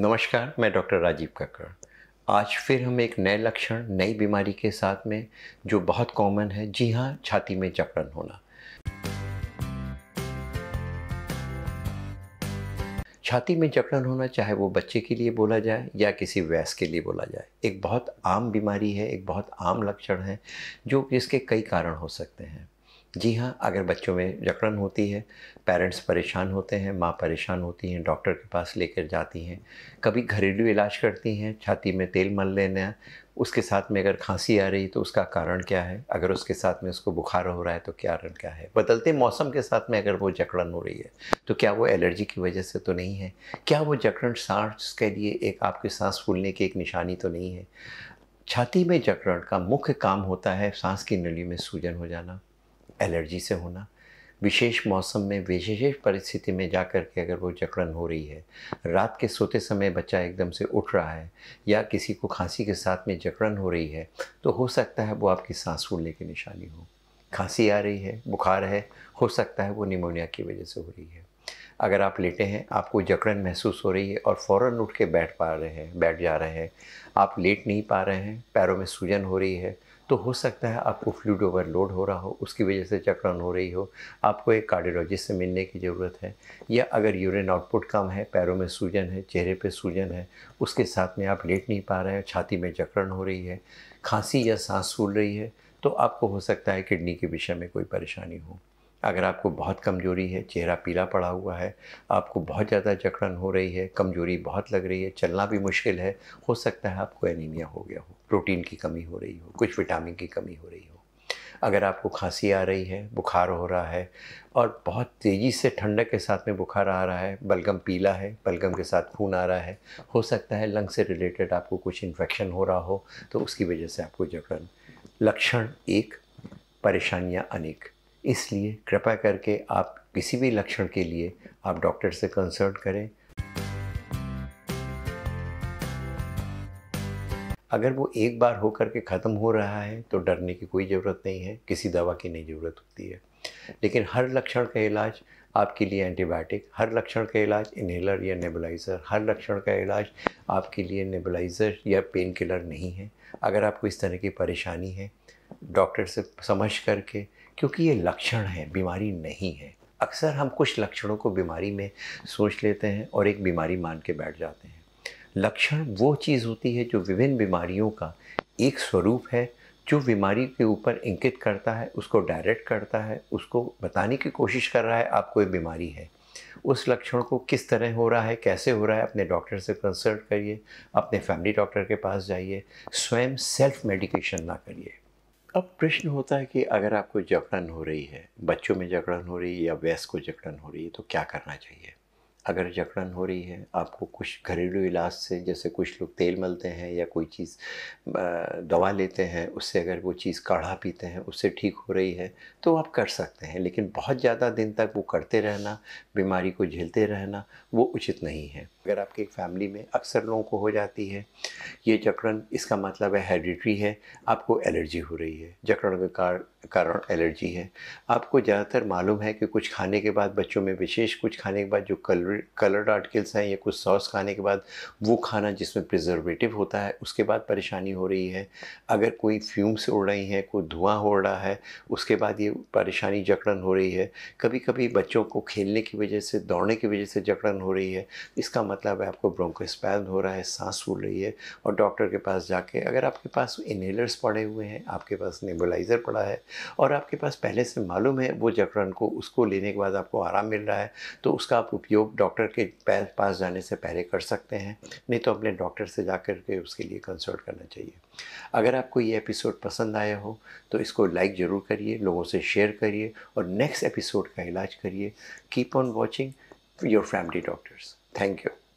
नमस्कार मैं डॉक्टर राजीव कक्कर आज फिर हम एक नए लक्षण नई बीमारी के साथ में जो बहुत कॉमन है जी हाँ छाती में जकड़न होना छाती में जकड़न होना चाहे वो बच्चे के लिए बोला जाए या किसी वयस के लिए बोला जाए एक बहुत आम बीमारी है एक बहुत आम लक्षण है जो इसके कई कारण हो सकते हैं जी हाँ अगर बच्चों में जकड़न होती है पेरेंट्स परेशान होते हैं माँ परेशान होती हैं डॉक्टर के पास लेकर जाती हैं कभी घरेलू इलाज करती हैं छाती में तेल मल लेना उसके साथ में अगर खांसी आ रही तो उसका कारण क्या है अगर उसके साथ में उसको बुखार हो रहा है तो कारण क्या है बदलते मौसम के साथ में अगर वो जकड़न हो रही है तो क्या वो एलर्जी की वजह से तो नहीं है क्या वो जकड़न सांस के लिए एक आपकी सांस फूलने की एक निशानी तो नहीं है छाती में जकड़न का मुख्य काम होता है सांस की नली में सूजन हो जाना एलर्जी से होना विशेष मौसम में विशेष परिस्थिति में जा कर के अगर वो जकड़न हो रही है रात के सोते समय बच्चा एकदम से उठ रहा है या किसी को खांसी के साथ में जकड़न हो रही है तो हो सकता है वो आपकी सांस फूलने की निशानी हो खांसी आ रही है बुखार है हो सकता है वो निमोनिया की वजह से हो रही है अगर आप लेटे हैं आपको जकड़न महसूस हो रही है और फ़ौर उठ के बैठ पा रहे हैं बैठ जा रहे हैं आप लेट नहीं पा रहे हैं पैरों में सूजन हो रही है तो हो सकता है आपको फ्लूड ओवरलोड हो रहा हो उसकी वजह से चक्रण हो रही हो आपको एक कार्डियोलॉजिस्ट से मिलने की ज़रूरत है या अगर यूरिन आउटपुट कम है पैरों में सूजन है चेहरे पे सूजन है उसके साथ में आप लेट नहीं पा रहे हैं छाती में चक्रण हो रही है खांसी या सांस फूल रही है तो आपको हो सकता है किडनी के विषय में कोई परेशानी हो अगर आपको बहुत कमजोरी है चेहरा पीला पड़ा हुआ है आपको बहुत ज़्यादा जकड़न हो रही है कमजोरी बहुत लग रही है चलना भी मुश्किल है हो सकता है आपको एनीमिया हो गया हो प्रोटीन की कमी हो रही हो कुछ विटामिन की कमी हो रही हो अगर आपको खांसी आ रही है बुखार हो रहा है और बहुत तेज़ी से ठंडक के साथ में बुखार आ रहा है बलगम पीला है बलगम के साथ खून आ रहा है हो सकता है लंग से रिलेटेड आपको कुछ इन्फेक्शन हो रहा हो तो उसकी वजह से आपको जकड़न लक्षण एक परेशानियाँ अनेक इसलिए कृपया करके आप किसी भी लक्षण के लिए आप डॉक्टर से कंसल्ट करें अगर वो एक बार होकर के ख़त्म हो रहा है तो डरने की कोई ज़रूरत नहीं है किसी दवा की नहीं ज़रूरत होती है लेकिन हर लक्षण का इलाज आपके लिए एंटीबायोटिक हर लक्षण का इलाज इनहेलर या नेबलाइज़र हर लक्षण का इलाज आपके लिए नेबलाइज़र या पेन किलर नहीं है अगर आपको इस तरह की परेशानी है डॉक्टर से समझ करके क्योंकि ये लक्षण है बीमारी नहीं है अक्सर हम कुछ लक्षणों को बीमारी में सोच लेते हैं और एक बीमारी मान के बैठ जाते हैं लक्षण वो चीज़ होती है जो विभिन्न बीमारियों का एक स्वरूप है जो बीमारी के ऊपर इंकित करता है उसको डायरेक्ट करता है उसको बताने की कोशिश कर रहा है आपको ये बीमारी है उस लक्षण को किस तरह हो रहा है कैसे हो रहा है अपने डॉक्टर से कंसल्ट करिए अपने फैमिली डॉक्टर के पास जाइए स्वयं सेल्फ मेडिकेशन ना करिए अब प्रश्न होता है कि अगर आपको जकड़न हो रही है बच्चों में जकड़न हो रही है या वयस्क को जकड़न हो रही है तो क्या करना चाहिए अगर जकड़न हो रही है आपको कुछ घरेलू इलाज से जैसे कुछ लोग तेल मलते हैं या कोई चीज़ दवा लेते हैं उससे अगर वो चीज़ काढ़ा पीते हैं उससे ठीक हो रही है तो आप कर सकते हैं लेकिन बहुत ज़्यादा दिन तक वो करते रहना बीमारी को झेलते रहना वो उचित नहीं है अगर आपकी फैमिली में अक्सर लोगों को हो जाती है ये जकड़न इसका मतलब है हेडिट्री है आपको एलर्जी हो रही है जकड़न के कार, कारण एलर्जी है आपको ज़्यादातर मालूम है कि कुछ खाने के बाद बच्चों में विशेष कुछ खाने के बाद जो कलर कलर्ड आर्टिकल्स हैं या कुछ सॉस खाने के बाद वो खाना जिसमें प्रिजर्वेटिव होता है उसके बाद परेशानी हो रही है अगर कोई फ्यूम्स उड़ रही हैं कोई धुआं हो रहा है उसके बाद ये परेशानी जकड़न हो रही है कभी कभी बच्चों को खेलने की वजह से दौड़ने की वजह से जकड़न हो रही है इसका मतलब मतलब है आपको ब्रोंकोस्पैल्म हो रहा है सांस फूल रही है और डॉक्टर के पास जाके अगर आपके पास इनहेलर्स पड़े हुए हैं आपके पास नेबुलाइज़र पड़ा है और आपके पास पहले से मालूम है वो जकड़न को उसको लेने के बाद आपको आराम मिल रहा है तो उसका आप उपयोग डॉक्टर के पास जाने से पहले कर सकते हैं नहीं तो अपने डॉक्टर से जा कर के उसके लिए कंसल्ट करना चाहिए अगर आपको ये एपिसोड पसंद आया हो तो इसको लाइक ज़रूर करिए लोगों से शेयर करिए और नेक्स्ट एपिसोड का इलाज करिए keep on watching your family doctors. Thank you.